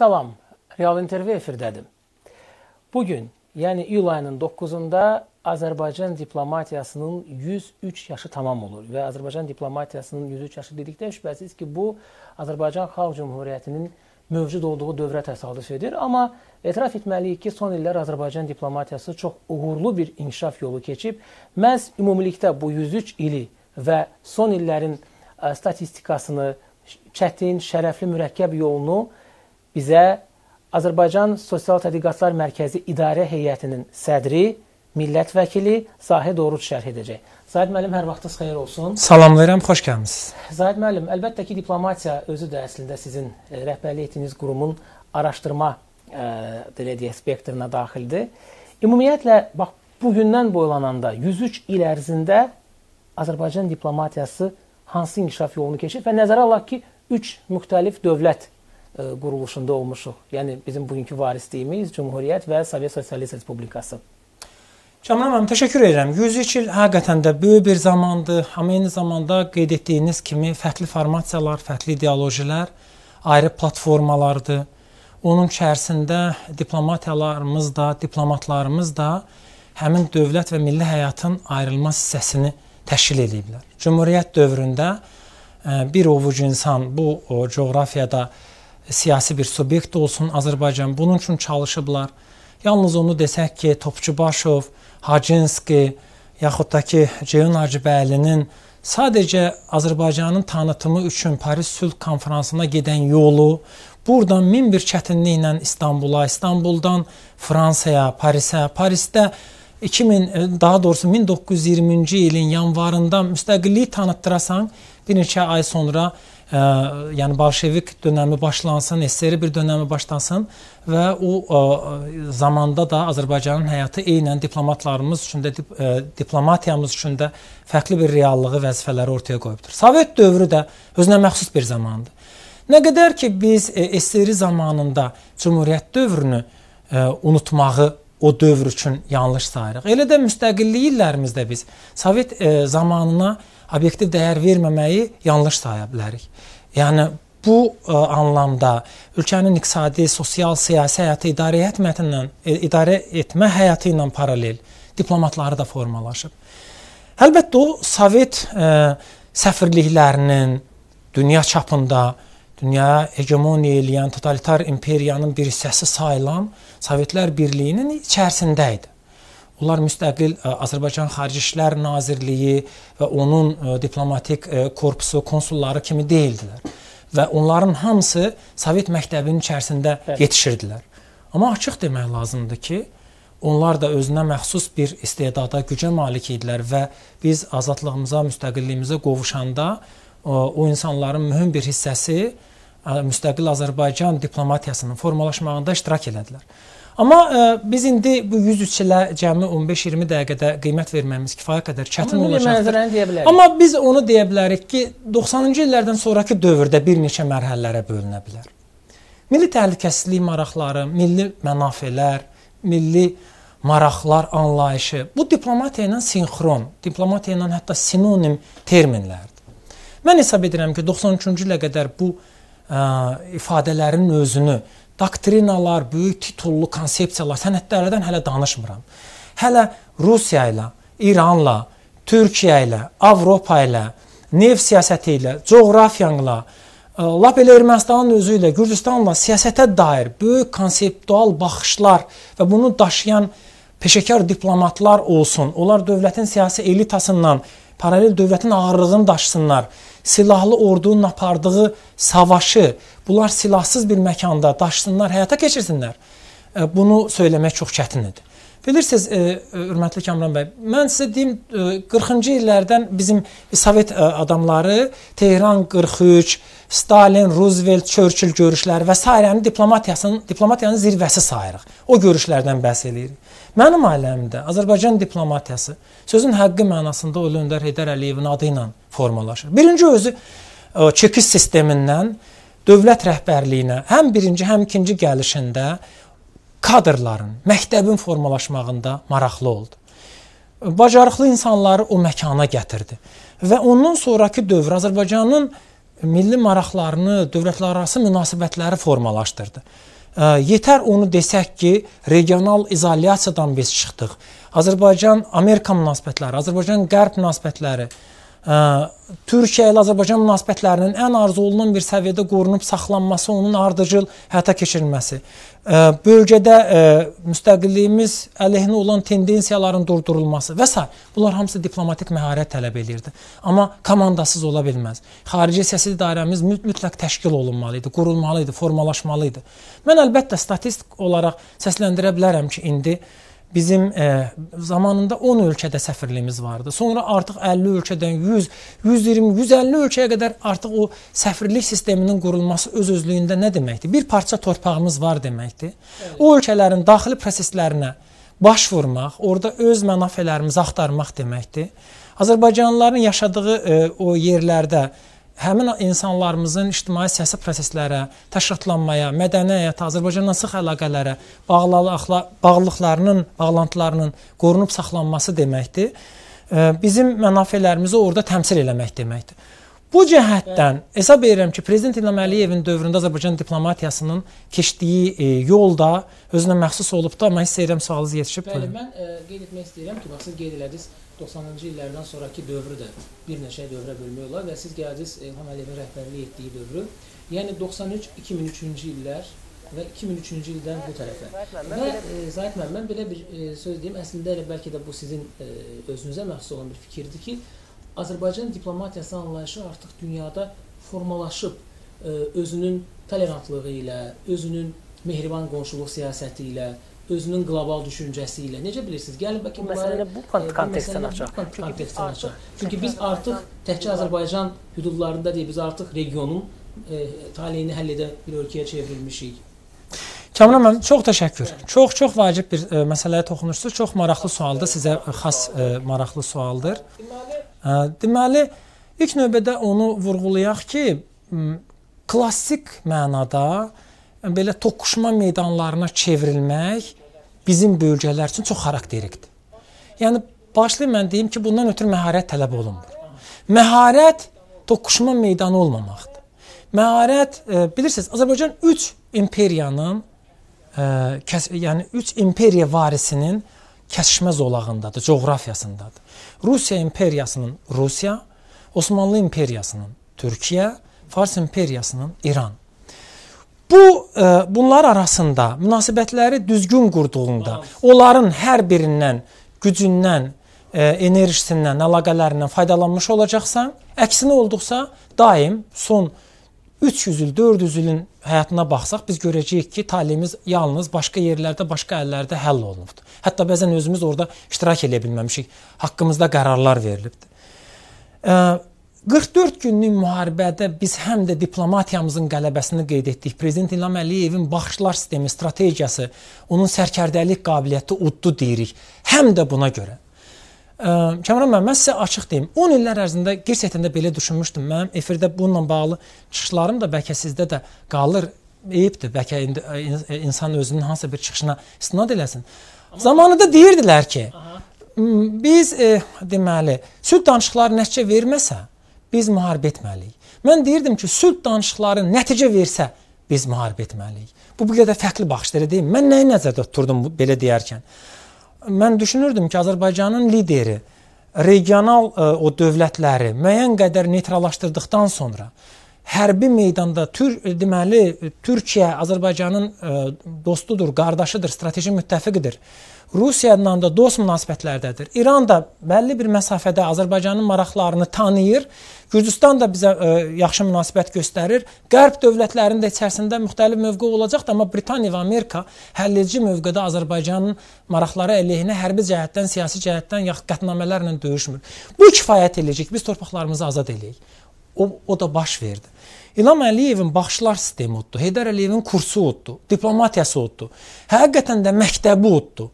Salam, Real İntervyu efirdədir. Bu gün, yəni iyul ayının 9-da Azərbaycan diplomatiyasının 103 yaşı tamam olur və Azərbaycan diplomatiyasının 103 yaşı dedikdə şübhəsiz ki, bu Azərbaycan Xalq Cümhuriyyətinin mövcud olduğu dövrə təsadüf edir, amma etiraf etməliyik ki, son illər Azərbaycan diplomatiyası çox uğurlu bir inkişaf yolu keçib. Məhz ümumilikdə bu 103 ili və son illərin statistikasını, çətin, şərəfli, mürəkkəb yolunu bizə Azərbaycan Sosial Tədqiqatlar Mərkəzi İdarə Heyətinin sədri, millət vəkili Zahid Oruc şərh edəcək. Zahid müəllim, hər vaxtınız xeyir olsun. Salamlayıram, xoş gəlmisiniz. Zahid müəllim, əlbəttə ki, diplomatiya özü də əslində sizin e, rəhbərlik etdiyiniz qurumun araşdırma ə, e, belə deyək, spektrına daxildir. Ümumiyyətlə bax bugündən boylananda 103 il ərzində Azərbaycan diplomatiyası hansı inkişaf yolunu keçib və nəzərə alaq ki, 3 müxtəlif dövlət E, quruluşunda olmuşuq. Yəni bizim bugünkü varisliyimiz Cümhuriyyət və Sovet Sosialist Respublikası. Canan müəllim, təşəkkür edirəm. 103 il həqiqətən də böyük bir zamandır. Amma eyni zamanda qeyd etdiyiniz kimi fərqli formasiyalar, fərqli ideolojilər ayrı platformalardır. Onun içərisində diplomatiyalarımız da, diplomatlarımız da həmin dövlət və milli həyatın ayrılmaz hissəsini təşkil ediblər. Cümhuriyyət dövründə e, bir ovuc insan bu coğrafiyada siyasi bir subyekt olsun Azərbaycan. Bunun üçün çalışıblar. Yalnız onu desək ki, Topçubaşov, Hacınski, yaxud da ki, Ceyhun Hacıbəylinin sadəcə Azərbaycanın tanıtımı üçün Paris Sülh konfransına gedən yolu buradan min bir çətinliklə İstanbula, İstanbuldan Fransaya, Parisə, Parisdə 2000 e, daha doğrusu 1920-ci ilin yanvarında müstəqilliyi tanıtdırasan, bir neçə ay sonra ə, yəni bolşevik dönəmi başlansın, SSR bir dönəmi başlansın və o ə, zamanda da Azərbaycanın həyatı eynən diplomatlarımız üçün də dip, ə, e, diplomatiyamız üçün də fərqli bir reallığı vəzifələri ortaya qoyubdur. Sovet dövrü də özünə məxsus bir zamandır. Nə qədər ki biz e, SSR zamanında Cümhuriyyət dövrünü ə, e, unutmağı o dövr üçün yanlış sayırıq. Elə də müstəqillik illərimizdə biz Sovet e, zamanına obyektiv dəyər verməməyi yanlış saya bilərik. Yəni bu ə, e, anlamda ölkənin iqtisadi, sosial, siyasi həyatı idarə etməklə e, idarə etmə həyatı ilə paralel diplomatları da formalaşıb. Əlbəttə o Sovet ə, e, səfirliklərinin dünya çapında dünya hegemoniya eləyən totalitar imperiyanın bir hissəsi sayılan Sovetlər Birliyinin içərisində idi. Onlar müstəqil e, Azərbaycan Xarici İşlər Nazirliyi və onun e, diplomatik e, korpusu, konsulları kimi deyildilər və onların hamısı Sovet məktəbinin içərisində Bəli. yetişirdilər. Amma açıq demək lazımdır ki, onlar da özünə məxsus bir istedada, gücə malik idilər və biz azadlığımıza, müstəqilliyimizə qovuşanda o insanların mühüm bir hissəsi müstəqil Azərbaycan diplomatiyasının formalaşmağında iştirak elədilər. Amma ə, biz indi bu 100 içilə cəmi 15-20 dəqiqədə qiymət verməyimiz kifayə qədər çətin olacaqdır. Amma biz onu deyə bilərik ki, 90-cı illərdən sonrakı dövrdə bir neçə mərhələlərə bölünə bilər. Milli təhlükəsizlik maraqları, milli mənafelər, milli maraqlar anlayışı bu diplomatiya ilə sinxron, diplomatiya ilə hətta sinonim terminlərdir. Mən hesab edirəm ki, 93-cü ilə qədər bu ə, ifadələrinin özünü, doktrinalar, böyük titullu konsepsiyalar, sənədlərdən hələ danışmıram. Hələ Rusiya ilə, İranla, Türkiyə ilə, Avropa ilə, neft siyasəti ilə, coğrafiyanla, lap elə Ermənistanın özü ilə, Gürcüstanla siyasətə dair böyük konseptual baxışlar və bunu daşıyan peşəkar diplomatlar olsun. Onlar dövlətin siyasi elitasından, paralel dövlətin ağırlığını daşısınlar silahlı ordunun apardığı savaşı bunlar silahsız bir məkanda daşsınlar, həyata keçirsinlər. E, bunu söyləmək çox çətin idi. Bilirsiniz, e, e, hörmətli Kamran bəy, mən sizə deyim, e, 40-cı illərdən bizim Sovet e, adamları Tehran 43, Stalin, Roosevelt, Churchill görüşləri və sairəni diplomatiyasının diplomatiyanın zirvəsi sayırıq. O görüşlərdən bəhs eləyirik. Mənim ailəmdə Azərbaycan diplomatiyası sözün həqiqi mənasında Ulu Öndər Heydər Əliyevin adı ilə formalaşır. Birinci özü e, çekiş sistemindən dövlət rəhbərliyinə həm birinci, həm ikinci gəlişində kadrların, məktəbin formalaşmağında maraqlı oldu. Bacarıqlı insanları o məkana gətirdi və ondan sonrakı dövr Azərbaycanın milli maraqlarını, dövlətlərarası münasibətləri formalaşdırdı. Yetər onu desək ki, regional izolyasiyadan biz çıxdıq. Azərbaycan Amerika münasibətləri, Azərbaycan Qərb münasibətləri, Türkiyə ilə Azərbaycan münasibətlərinin ən arzulanan bir səviyyədə qorunub saxlanması, onun ardıcıl həyata keçirilməsi, bölgədə müstəqilliyimiz əleyhinə olan tendensiyaların durdurulması və s. bunlar hamısı diplomatik məharət tələb eləyirdi. Amma komandasız ola bilməz. Xarici siyasi idarəmiz mütləq təşkil olunmalı idi, qurulmalı idi, formalaşmalı idi. Mən əlbəttə statistik olaraq səsləndirə bilərəm ki, indi bizim e, zamanında 10 ölkədə səfirliyimiz vardı. Sonra artıq 50 ölkədən 100, 120, 150 ölkəyə qədər artıq o səfirlik sisteminin qurulması öz özlüyündə nə deməkdir? Bir parça torpağımız var deməkdir. Evet. O ölkələrin daxili proseslərinə baş vurmaq, orada öz mənafelərimizi axtarmaq deməkdir. Azərbaycanlıların yaşadığı e, o yerlərdə həmin insanlarımızın ictimai siyasi proseslərə, təşkilatlanmaya, mədəni həyata, Azərbaycanla sıx əlaqələrə bağlı bağlılıqlarının, bağlantılarının qorunub saxlanması deməkdir. Bizim mənafelərimizi orada təmsil eləmək deməkdir. Bu cəhətdən hesab edirəm ki, prezident İlham Əliyevin dövründə Azərbaycan diplomatiyasının keçdiyi e, yol da özünə məxsus olub da, mən hiss edirəm sualınız yetişib. Bəli, mən e, qeyd etmək istəyirəm ki, bax siz qeyd elədiniz 90-cı illərdən sonrakı dövrü də bir neçə dövrə bölmək olar və siz gəldiniz İlham e, Əliyevin rəhbərlik etdiyi dövrü. Yəni 93-2003-cü illər və 2003-cü ildən bu tərəfə. Və e, Zahid müəllim, mən belə bir e, söz deyim, əslində elə bəlkə də bu sizin e, özünüzə məxsus olan bir fikirdir ki, Azərbaycan diplomatiyası anlayışı artıq dünyada formalaşıb e, özünün tolerantlığı ilə, özünün mehriban qonşuluq siyasəti ilə, özünün qlobal düşüncəsi ilə. Necə bilirsiniz? Gəlin bəlkə məsələni bu kontekstdən açaq. Kontekstdən açaq. Çünki biz artıq təkcə Azərbaycan hüdudlarında deyil, biz artıq regionun e, taleyini həll edə bir ölkəyə çevrilmişik. Kamran müəllim, çox təşəkkür. Çox-çox vacib bir ə, e, məsələyə toxunursunuz. Çox maraqlı sualdır, sizə xas ə, e, maraqlı sualdır. Deməli, ə, e, deməli ilk növbədə onu vurğulayaq ki, klassik mənada belə toqquşma meydanlarına çevrilmək bizim bölgələr üçün çox xarakterikdir. Yəni başlayım mən deyim ki, bundan ötürü məharət tələb olunmur. Məharət toqquşma meydanı olmamaqdır. Məharət e, bilirsiniz, Azərbaycan 3 imperiyanın e, kəs, yəni 3 imperiya varisinin kəsişmə zolağındadır, coğrafiyasındadır. Rusiya imperiyasının Rusiya, Osmanlı imperiyasının Türkiyə, Fars imperiyasının İran. Bu ə, e, bunlar arasında münasibətləri düzgün qurduğunda, onların hər birindən, gücündən, ə, e, enerjisindən, əlaqələrindən faydalanmış olacaqsan, əksinə olduqsa daim son 300 il, 400 ilin həyatına baxsaq, biz görəcəyik ki, taleyimiz yalnız başqa yerlərdə, başqa əllərdə həll olunubdur. Hətta bəzən özümüz orada iştirak edə bilməmişik. Haqqımızda qərarlar verilibdir. Ə, e, 44 günlük müharibədə biz həm də diplomatiyamızın qələbəsini qeyd etdik. Prezident İlham Əliyevin baxışlar sistemi, strategiyası, onun sərkərdəlik qabiliyyəti uddu deyirik. Həm də buna görə. Kəmran müəllim, mən sizə açıq deyim. 10 illər ərzində gerçəkdən də belə düşünmüşdüm. Mənim efirdə bununla bağlı çıxışlarım da bəlkə sizdə də qalır. Eyibdir, bəlkə indi insan özünün hansısa bir çıxışına istinad eləsin. Amma Zamanında deyirdilər ki, aha. biz e, deməli, sülh danışıqları nəticə verməsə, biz müharibə etməliyik. Mən deyirdim ki, sülh danışıqları nəticə versə biz müharibə etməliyik. Bu bir qədər fərqli baxışdır, deyim. Mən nəyi nəzərdə tutdum belə deyərkən? Mən düşünürdüm ki, Azərbaycanın lideri regional ə, e, o dövlətləri müəyyən qədər neytrallaşdırdıqdan sonra hərbi meydanda tür e, deməli Türkiyə Azərbaycanın ə, e, dostudur, qardaşıdır, strateji müttəfiqidir. Rusiya ilə də dost münasibətlərdədir. İran da bəlli bir məsafədə Azərbaycanın maraqlarını tanıyır. Gürcüstan da bizə ə, e, yaxşı münasibət göstərir. Qərb dövlətlərinin də içərisində müxtəlif mövqe olacaqdı, amma Britaniya və Amerika həllici mövqedə Azərbaycanın maraqları əleyhinə hərbi cəhətdən, siyasi cəhətdən yaxud qətnamələrlə döyüşmür. Bu kifayət eləyəcək. Biz torpaqlarımızı azad eləyək. O o da baş verdi. İlham Əliyevin baxışlar sistemi utdu. Heydər Əliyevin kursu utdu. Diplomatiyası utdu. Həqiqətən də məktəbi utdu.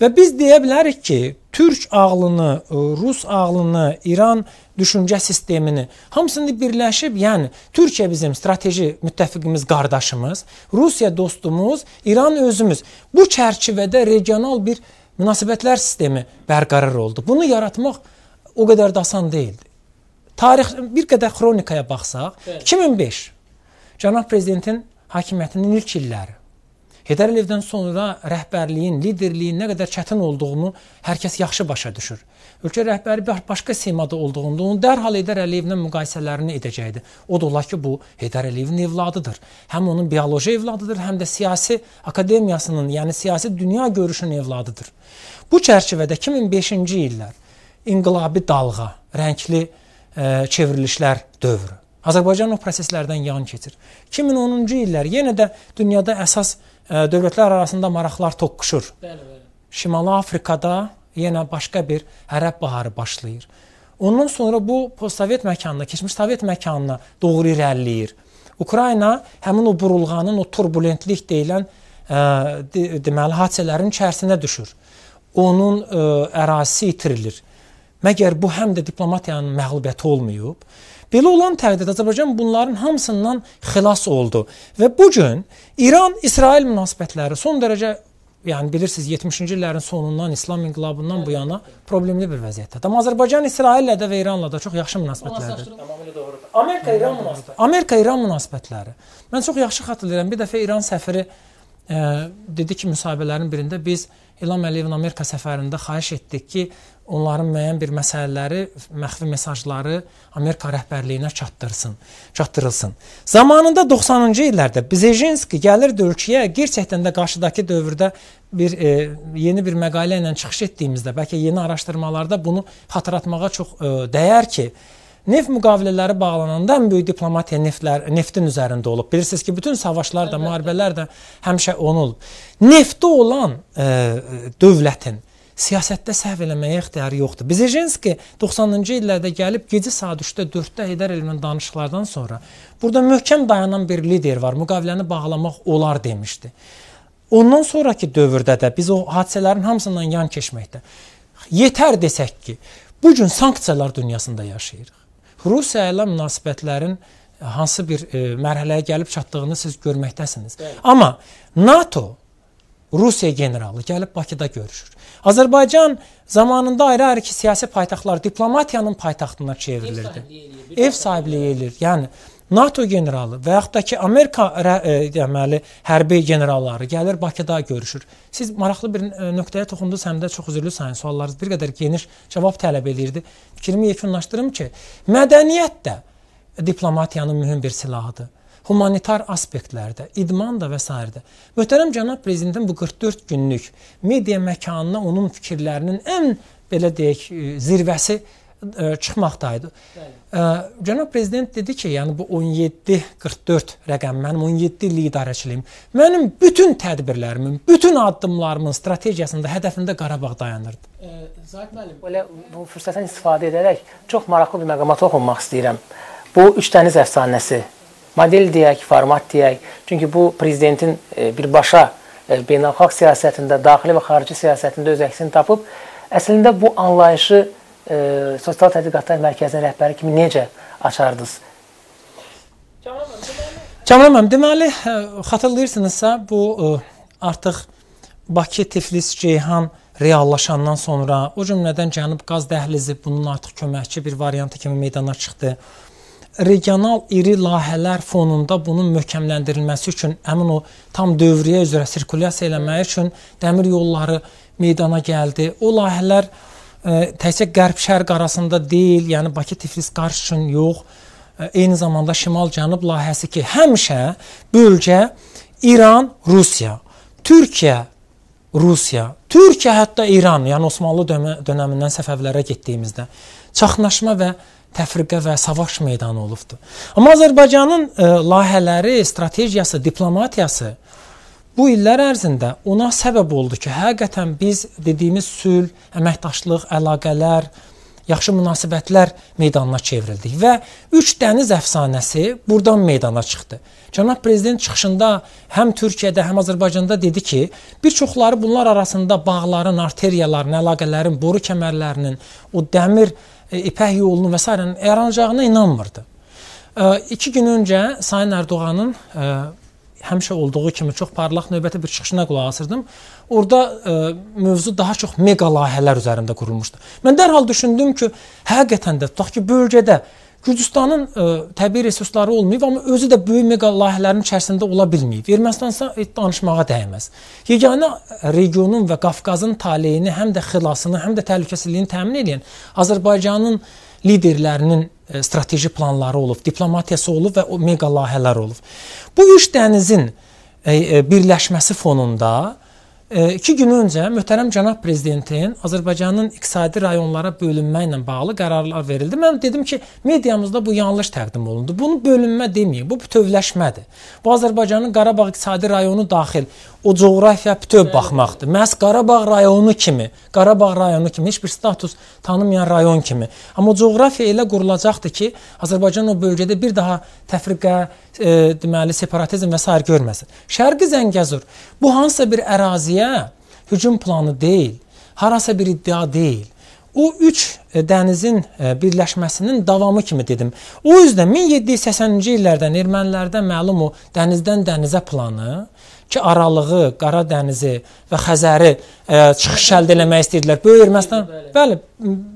Və biz deyə bilərik ki, türk ağlını, e, rus ağlını, İran düşüncə sistemini hamısını birləşib, yəni Türkiyə bizim strateji müttəfiqimiz, qardaşımız, Rusiya dostumuz, İran özümüz bu çərçivədə regional bir münasibətlər sistemi bərqərar oldu. Bunu yaratmaq o qədər də asan deyildi. Tarix bir qədər xronikaya baxsaq, Bəli. 2005 cənab prezidentin hakimiyyətinin ilk illəri Heydər Əliyevdən sonra rəhbərliyin, liderliyin nə qədər çətin olduğunu hər kəs yaxşı başa düşür. Ölkə rəhbəri başqa semada olduğunda onu dərhal Heydər Əliyevlə müqayisələrini edəcəkdi. O da ola ki, bu Heydər Əliyevin evladıdır. Həm onun bioloji evladıdır, həm də siyasi akademiyasının, yəni siyasi dünya görüşünün evladıdır. Bu çərçivədə 2005-ci illər inqilabi dalğa, rəngli ə, e, çevrilişlər dövrü Azərbaycan o proseslərdən yan keçir. 2010-cu illər yenə də dünyada əsas ə, e, dövlətlər arasında maraqlar toqquşur. Bəli, bəli. Şimali Afrikada yenə başqa bir Ərəb baharı başlayır. Ondan sonra bu postsovet məkanına, keçmiş sovet məkanına doğru irəliləyir. Ukrayna həmin o burulğanın, o turbulentlik deyilən ə, e, de, deməli hadisələrin içərisinə düşür. Onun ə, e, ərazisi itirilir. Məgər bu həm də diplomatiyanın məğlubiyyəti olmayıb? Belə olan təqdirdə Azərbaycan bunların hamısından xilas oldu və bu gün İran-İsrail münasibətləri son dərəcə yəni bilirsiniz 70-ci illərin sonundan İslam inqilabından bu yana problemli bir vəziyyətdədir. Amma Azərbaycan İsraillə də və İranla da çox yaxşı münasibətlərdir. Amerika-İran münasibətləri. Amerika-İran münasibətləri. Mən çox yaxşı xatırlayıram. Bir dəfə İran səfiri dedi ki, müsahibələrin birində biz İlham Əliyevin Amerika səfərində xahiş etdik ki, onların müəyyən bir məsələləri, məxfi mesajları Amerika rəhbərliyinə çatdırsın, çatdırılsın. Zamanında 90-cı illərdə Bzezinski gəlirdi ölkəyə, gerçəkdən də qarşıdakı dövrdə bir e, yeni bir məqalə ilə çıxış etdiyimizdə, bəlkə yeni araşdırmalarda bunu xatırlatmağa çox e, dəyər ki, e, Neft müqavilələri bağlananda ən böyük diplomatiya neftlər, neftin üzərində olub. Bilirsiniz ki, bütün savaşlar da, müharibələr də həmişə onu olub. Neftdə olan ə, e, dövlətin siyasətdə səhv eləməyə ixtiyarı yoxdur. Bizejenski 90-cı illərdə gəlib gecə saat 3-də 4-də Heydər Əliyev danışıqlardan sonra burada möhkəm dayanan bir lider var, müqaviləni bağlamaq olar demişdi. Ondan sonrakı dövrdə də biz o hadisələrin hamısından yan keçməkdə. Yetər desək ki, bu gün sanksiyalar dünyasında yaşayırıq. Rusiya ilə münasibətlərin hansı bir e, mərhələyə gəlib çatdığını siz görməkdəsiniz. Bəli. Amma NATO Rusiya generalı gəlib Bakıda görüşür. Azərbaycan zamanında ayrı-ayrı ki, siyasi paytaxtlar diplomatiyanın paytaxtına çevrilirdi. Ev sahibliyi eləyir. Yəni NATO generalı və yaxud da ki Amerika ə, e, deməli hərbi generalları gəlir Bakıda görüşür. Siz maraqlı bir e, nöqtəyə toxundunuz, həm də çox üzrlü sayın suallarınız bir qədər geniş cavab tələb eləyirdi. Fikrimi yekunlaşdırım ki, mədəniyyət də diplomatiyanın mühüm bir silahıdır. Humanitar aspektlərdə, idman da və s. də. Möhtərəm cənab prezidentin bu 44 günlük media məkanına onun fikirlərinin ən belə deyək e, zirvəsi ə, e, çıxmaqdaydı. Ə, e, cənab prezident dedi ki, yəni bu 1744 rəqəm mənim 17 illik idarəçiliyim. Mənim bütün tədbirlərimin, bütün addımlarımın strategiyasında, hədəfində Qarabağ dayanırdı. Ə, e, Zahid müəllim, belə bu fürsətdən istifadə edərək çox maraqlı bir məqama toxunmaq istəyirəm. Bu üç dəniz əfsanəsi model deyək, format deyək. Çünki bu prezidentin birbaşa beynəlxalq siyasətində, daxili və xarici siyasətində öz əksini tapıb. Əslində bu anlayışı e, sosial tədqiqatlar mərkəzinin rəhbəri kimi necə açardınız? Cəmal müəllim, deməli e, xatırlayırsınızsa bu ə, e, artıq Bakı, Tiflis, Ceyhan reallaşandan sonra, o cümlədən Cənub qaz dəhlizi bunun artıq köməkçi bir variantı kimi meydana çıxdı. Regional iri layihələr fonunda bunun möhkəmləndirilməsi üçün həmin o tam dövriyyə üzrə sirkulyasiya eləmək üçün dəmir yolları meydana gəldi. O layihələr ə, təkcə qərb-şərq arasında deyil, yəni Bakı-Tiflis qarşı üçün yox, ə, eyni zamanda şimal-cənub layihəsi ki, həmişə bölgə İran, Rusiya, Türkiyə, Rusiya, Türkiyə hətta İran, yəni Osmanlı dövründən Səfəvilərə getdiyimizdə çaxnaşma və təfriqə və savaş meydanı olubdu. Amma Azərbaycanın ə, layihələri, strategiyası, diplomatiyası bu illər ərzində ona səbəb oldu ki, həqiqətən biz dediyimiz sülh, əməkdaşlıq, əlaqələr, yaxşı münasibətlər meydanına çevrildik və 3 dəniz əfsanəsi burdan meydana çıxdı. Cənab prezident çıxışında həm Türkiyədə, həm Azərbaycanda dedi ki, bir çoxları bunlar arasında bağların, arteriyaların, əlaqələrin, boru kəmərlərinin, o dəmir e, ipək yolunun və s. yaranacağına inanmırdı. 2 e, gün öncə Sayın Ərdoğanın e, həmişə olduğu kimi çox parlaq növbəti bir çıxışına qulaq asırdım. Orda ə, e, mövzu daha çox mega layihələr üzərində qurulmuşdu. Mən dərhal düşündüm ki, həqiqətən də tutaq ki, bölgədə Gürcüstanın ə, e, təbii resursları olmayıb, amma özü də böyük mega layihələrin içərisində ola bilməyib. Ermənistansa danışmağa dəyməz. Yeganə regionun və Qafqazın taleyini həm də xilasını, həm də təhlükəsizliyini təmin edən Azərbaycanın liderlərinin E, strateji planları olub, diplomatiyası olub və o mega layihələr olub. Bu üç dənizin e, e, birləşməsi fonunda İki gün öncə möhtərəm cənab prezidentin Azərbaycanın iqtisadi rayonlara bölünmə ilə bağlı qərarlar verildi. Mən dedim ki, mediamızda bu yanlış təqdim olundu. Bunu bölünmə deməyin, bu bütövləşmədir. Bu Azərbaycanın Qarabağ iqtisadi rayonu daxil o coğrafiya bütöv baxmaqdır. Məhz Qarabağ rayonu kimi, Qarabağ rayonu kimi heç bir status tanımayan rayon kimi. Amma coğrafiya elə qurulacaqdır ki, Azərbaycan o bölgədə bir daha təfriqə, e, deməli separatizm və sair görməsin. Şərqi Zəngəzur bu hansısa bir əraziyə Suriyə hücum planı deyil, harasa bir iddia deyil. O 3 e, dənizin e, birləşməsinin davamı kimi dedim. O üzdən 1780-ci illərdən ermənilərdən məlum o dənizdən dənizə planı ki, aralığı, Qara dənizi və Xəzəri ə, e, çıxış əldə etmək istəyirdilər. Böyük Ermənistan, bəli,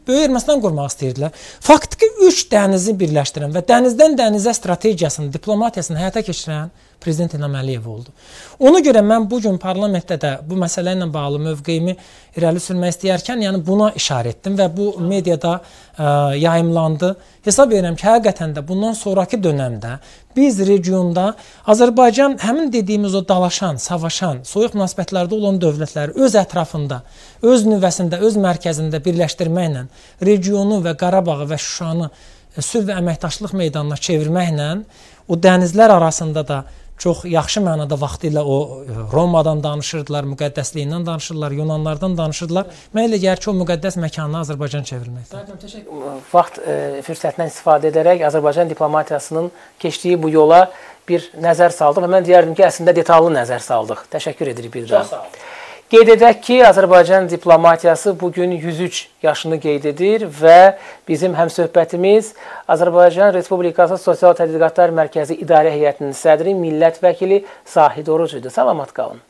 Böyük Ermənistan qurmaq istəyirdilər. Faktiki 3 dənizi birləşdirən və dənizdən dənizə strategiyasını, diplomatiyasını həyata keçirən prezident İlham Əliyev oldu. Ona görə mən bu gün parlamentdə də bu məsələ ilə bağlı mövqeyimi irəli sürmək istəyərkən, yəni buna işarə etdim və bu mediada ə, e, yayımlandı. Hesab edirəm ki, həqiqətən də bundan sonrakı dövrdə biz regionda Azərbaycan həmin dediyimiz o dalaşan, savaşan, soyuq münasibətlərdə olan dövlətləri öz ətrafında, öz nüvəsində, öz mərkəzində birləşdirməklə regionu və Qarabağı və Şuşanı e, sülh və əməkdaşlıq meydanına çevirməklə o dənizlər arasında da çox yaxşı mənada vaxtı ilə o e, Romadan danışırdılar, müqəddəsliyindən danışırdılar, Yunanlardan danışırdılar. Mən elə gəlir ki, o müqəddəs məkanı Azərbaycan çevrilməkdir. Vaxt e, fürsətindən istifadə edərək Azərbaycan diplomatiyasının keçdiyi bu yola bir nəzər saldıq və mən deyərdim ki, əslində detallı nəzər saldıq. Təşəkkür edirik bir daha. Çox sağ olun. Qeyd edək ki, Azərbaycan diplomatiyası bu gün 103 yaşını qeyd edir və bizim həmsöhbətimiz Azərbaycan Respublikası Sosial Tədqiqatlar Mərkəzi İdarə Heyətinin sədri, millət vəkili Sahid Oruc idi. Salamat qalın.